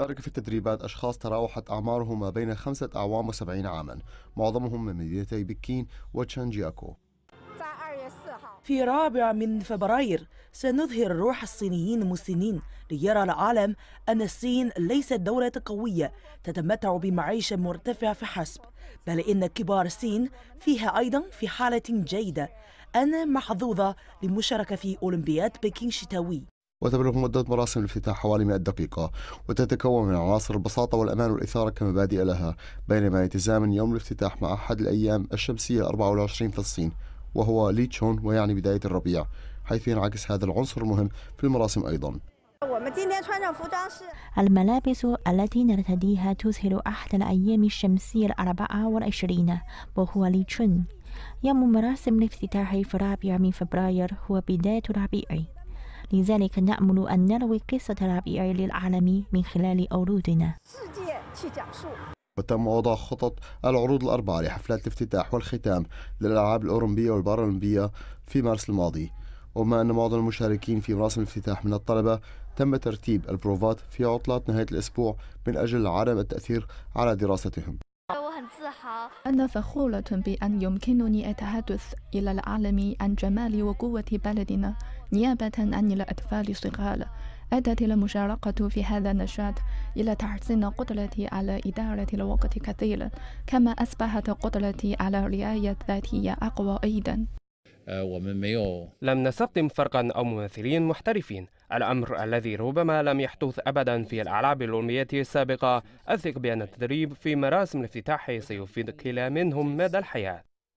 شارك في التدريبات أشخاص تراوحت أعمارهم ما بين خمسة أعوام وسبعين عاما معظمهم من مدينتي بكين وتشانجياكو في رابع من فبراير سنظهر روح الصينيين المسنين ليرى العالم أن الصين ليست دولة قوية تتمتع بمعيشة مرتفعة فحسب بل إن كبار الصين فيها أيضا في حالة جيدة أنا محظوظة لمشاركة في أولمبياد بكين شتوي وتبلغ مدة مراسم الافتتاح حوالي 100 دقيقة وتتكون من عناصر البساطة والأمان والإثارة كمبادئ لها بينما يتزامن يوم الافتتاح مع أحد الأيام الشمسية 24 في الصين وهو لي تشون ويعني بداية الربيع حيث ينعكس هذا العنصر المهم في المراسم أيضا الملابس التي نرتديها تظهر أحد الأيام الشمسية الأربعة والعشرين وهو لي تشون يوم مراسم الافتتاح في الرابع من فبراير هو بداية الربيع لذلك نأمل أن نروي قصة ربيع للعالم من خلال عروضنا وتم وضع خطط العروض الأربعة لحفلات الافتتاح والختام للألعاب الأولمبية والبارالمبية في مارس الماضي وما أن معظم المشاركين في مراسم الافتتاح من الطلبة تم ترتيب البروفات في عطلات نهاية الأسبوع من أجل عدم التأثير على دراستهم أنا فخورة بأن يمكنني التحدث إلى العالم عن جمال وقوة بلدنا نيابة عن الأطفال الصغار أدت المشاركة في هذا النشاط إلى تحسين قدرتي على إدارة الوقت كثيرا كما أصبحت قدرتي على الرعاية الذاتية أقوى أيضا آه، لم نستخدم فرقا أو ممثلين محترفين الأمر الذي ربما لم يحدث أبدا في الألعاب الأولمبية السابقة أثق بأن التدريب في مراسم الافتتاح سيفيد كلا منهم مدى الحياة